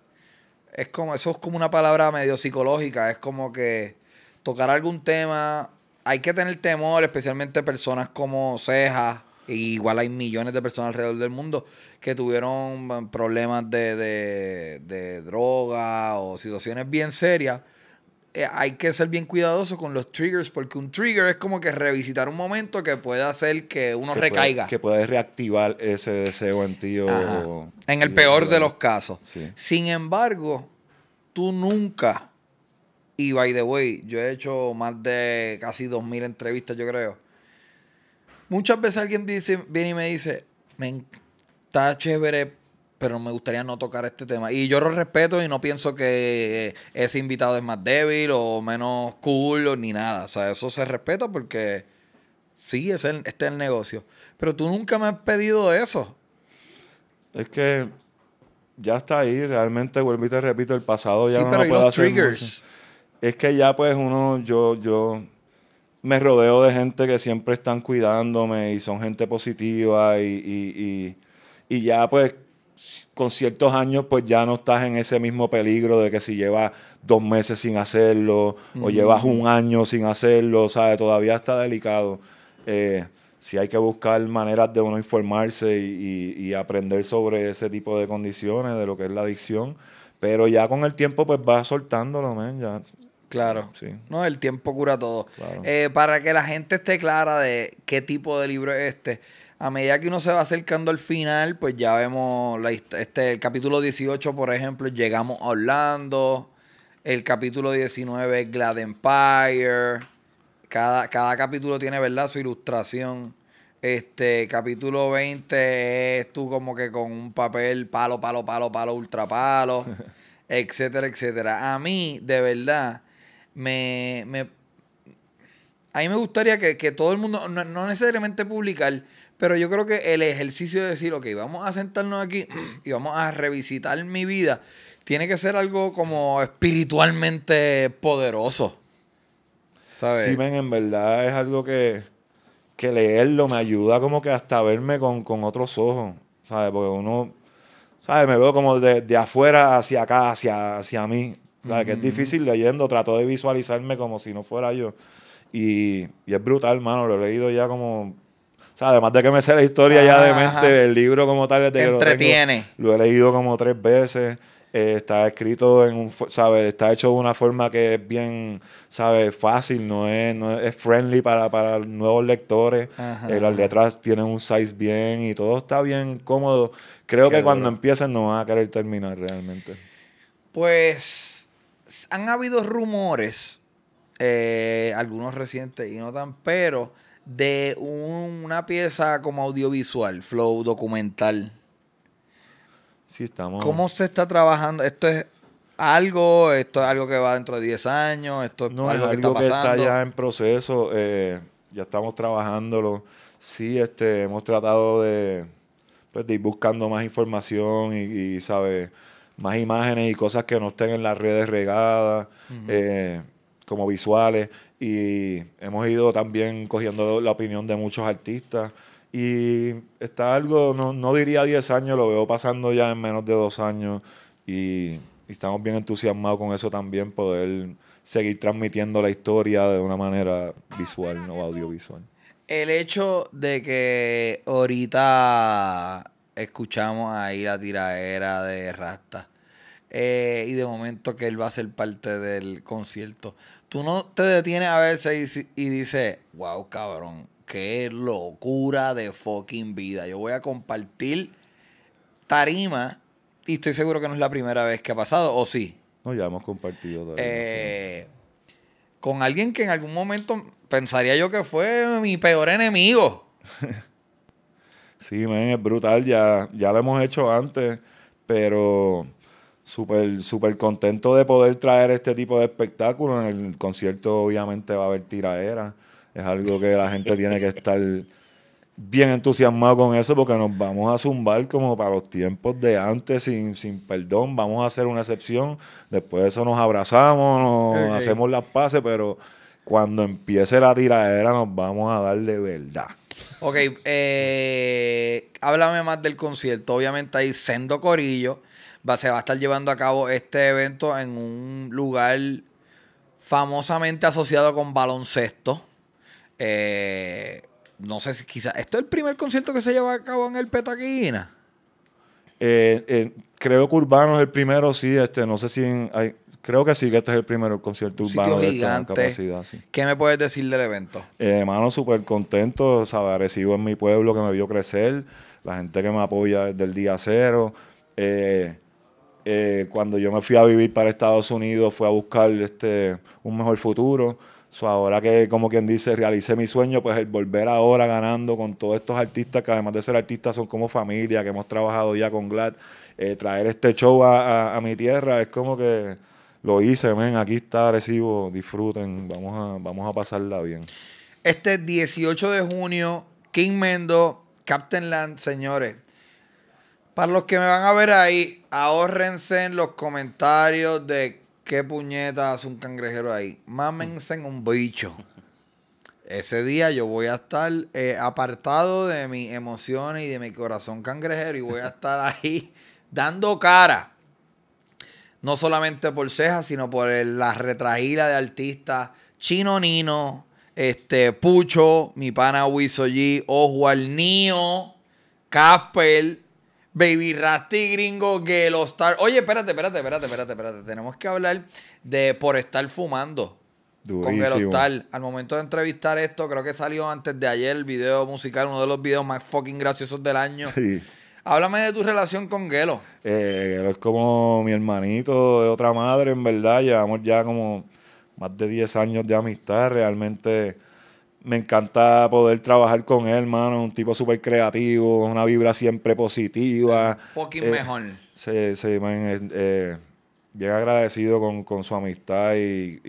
Es como, eso es como una palabra medio psicológica. Es como que tocar algún tema. Hay que tener temor, especialmente personas como Cejas. igual hay millones de personas alrededor del mundo que tuvieron problemas de, de, de droga o situaciones bien serias eh, hay que ser bien cuidadoso con los triggers, porque un trigger es como que revisitar un momento que puede hacer que uno recaiga. que puede reactivar ese deseo en ti En el peor de, los casos. Sin embargo, tú nunca, y by the way, yo he hecho más de casi 2.000 entrevistas, yo creo. Muchas veces alguien viene y me dice, me está chévere pero me gustaría no tocar este tema. Y yo lo respeto y no pienso que ese invitado es más débil o menos cool o ni nada. O sea, eso se respeta porque sí, es este es el negocio. Pero tú nunca me has pedido eso. Es que ya está ahí, realmente vuelvo te repito, el pasado ya no lo puedo hacer triggers. Es que ya pues uno, yo, yo me rodeo de gente que siempre están cuidándome y son gente positiva y ya pues con ciertos años pues ya no estás en ese mismo peligro de que si llevas dos meses sin hacerlo o llevas un año sin hacerlo, ¿sabes? Todavía está delicado. Eh, si hay que buscar maneras de uno informarse y, aprender sobre ese tipo de condiciones, de lo que es la adicción, pero ya con el tiempo pues va soltándolo, ya. Claro. Sí. No, el tiempo cura todo. Eh, para que la gente esté clara de qué tipo de libro es este, a medida que uno se va acercando al final, pues ya vemos la, este, el capítulo 18, por ejemplo, llegamos a Orlando. El capítulo 19 es Glad Empire. Cada, cada capítulo tiene, ¿verdad? Su ilustración. Este, capítulo 20 es tú como que con un papel palo, palo, palo, palo, ultra palo, (laughs) etcétera, etcétera. A mí, de verdad, me... a mí me gustaría que, todo el mundo, no, no necesariamente publicar, pero yo creo que el ejercicio de decir, ok, vamos a sentarnos aquí (clears throat) y vamos a revisitar mi vida, tiene que ser algo como espiritualmente poderoso. ¿sabes? Sí, ven, en verdad es algo que, que, leerlo me ayuda como que hasta verme con, con otros ojos, ¿sabes? Porque uno, ¿sabes? Me veo como de, afuera hacia acá, hacia, hacia mí. ¿Sabes? Que es difícil leyendo, trato de visualizarme como si no fuera yo. Y, y es brutal, mano, lo he leído ya como o además de que me sé la historia ya de mente, el libro como tal, es Entretiene. lo, he leído como tres veces. Eh, está escrito en un, sabe Está hecho de una forma que es bien, sabe Fácil, no es, no es, friendly para, nuevos lectores. el eh, las letras tienen un size bien y todo está bien cómodo. Creo que cuando empiecen no van a querer terminar realmente. Pues han habido rumores, eh, algunos recientes y no tan, pero de una pieza como audiovisual, flow, documental. Sí, estamos. ¿Cómo se está trabajando? Esto es algo, esto es algo que va dentro de 10 años, esto no, algo, es algo que, está, ya en proceso, eh, ya estamos trabajándolo. Sí, este, hemos tratado de, pues, ir buscando más información y, y Más imágenes y cosas que no estén en las redes regadas, eh, como visuales y hemos ido también cogiendo la opinión de muchos artistas. Y está algo, no, diría 10 años, lo veo pasando ya en menos de dos años y, estamos bien entusiasmados con eso también, poder seguir transmitiendo la historia de una manera visual, no audiovisual. El hecho de que ahorita escuchamos ahí la tiraera de Rasta eh, y de momento que él va a ser parte del concierto tú no te detienes a veces y, dices, wow, cabrón, qué locura de fucking vida. Yo voy a compartir tarima y estoy seguro que no es la primera vez que ha pasado, ¿o sí? No, ya hemos compartido. Eh, con alguien que en algún momento pensaría yo que fue mi peor enemigo. (laughs) sí, man, es brutal. Ya, ya lo hemos hecho antes, pero súper super contento de poder traer este tipo de espectáculo. En el concierto obviamente va a haber tiradera. Es algo que la gente tiene que estar bien entusiasmado con eso porque nos vamos a zumbar como para los tiempos de antes sin, sin perdón. Vamos a hacer una excepción. Después de eso nos abrazamos, nos hacemos las paces, pero cuando empiece la tiradera nos vamos a dar de verdad. Ok, eh, háblame más del concierto. Obviamente hay sendo corillo se va a estar llevando a cabo este evento en un lugar famosamente asociado con baloncesto. Eh, no sé si quizás. ¿Esto es el primer concierto que se lleva a cabo en el Petaquina? Eh, eh, creo que Urbano es el primero, sí. Este, no sé si creo que sí, que este es el primer concierto urbano de esta capacidad. ¿Qué me puedes decir del evento? Hermano, súper contento, sabe, en mi pueblo que me vio crecer, la gente que me apoya desde el día cero. Eh, eh, cuando yo me fui a vivir para Estados Unidos, fue a buscar este, un mejor futuro. ahora que, como quien dice, realicé mi sueño, pues el volver ahora ganando con todos estos artistas que además de ser artistas son como familia, que hemos trabajado ya con Glad, eh, traer este show a, a, mi tierra, es como que lo hice, ven, aquí está recibo, disfruten, vamos a, vamos a pasarla bien. Este 18 de junio, King Mendo, Captain Land, señores, para los que me van a ver ahí, ahórrense en los comentarios de qué puñeta hace un cangrejero ahí. Mámense en un bicho. Ese día yo voy a estar eh, apartado de mis emociones y de mi corazón cangrejero y voy a estar ahí (laughs) dando cara. No solamente por Ceja, sino por la retragila de artistas. Chino Nino, este, Pucho, mi pana Wiso Ojo al Nio, Casper, Baby Rasty Gringo Gelostar. Oye, espérate, espérate, espérate, espérate, espérate. Tenemos que hablar de por estar fumando. con Con Star. Al momento de entrevistar esto, creo que salió antes de ayer el video musical, uno de los videos más fucking graciosos del año. Sí. Háblame de tu relación con Gelo. Eh, Gelo es como mi hermanito de otra madre, en verdad. Llevamos ya como más de 10 años de amistad. Realmente me encanta poder trabajar con él, mano. Un tipo súper creativo, una vibra siempre positiva. Fucking eh, mejor. Sí, sí, man. Eh, bien agradecido con, su amistad y,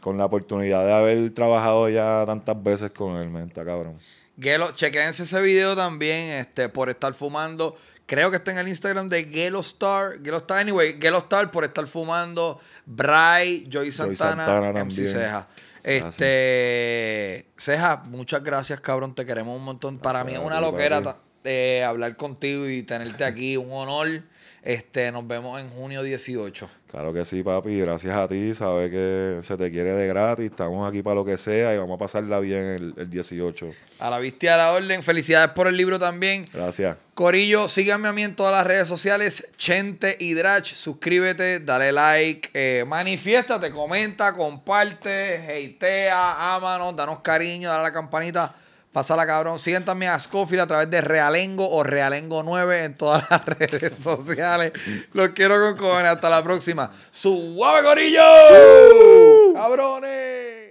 con la oportunidad de haber trabajado ya tantas veces con él, man. Está cabrón. Gelo, chequense ese video también, este, por estar fumando. Creo que está en el Instagram de Gelostar. Star, anyway, Star, por estar fumando. Bry, Joy Santana, Joy Santana MC Ceja. Ah, este, Ceja, muchas gracias, cabrón. Te queremos un montón. Para mí es una loquera eh, hablar contigo y tenerte aquí. Un honor. Este, nos vemos en junio 18. Claro que sí, papi. Gracias a ti. Sabes que se te quiere de gratis. Estamos aquí para lo que sea y vamos a pasarla bien el, 18. A la vista y a la orden. Felicidades por el libro también. Gracias. Corillo, síganme a mí en todas las redes sociales. Chente y Drach. Suscríbete, dale like, eh, manifiéstate, comenta, comparte, hatea, ámanos, danos cariño, dale a la campanita Pásala, cabrón. Siéntame a Scofield a través de Realengo o Realengo 9 en todas las (laughs) redes sociales. Los quiero con cojones. Hasta la próxima. ¡Suave, gorillo! ¡Cabrones!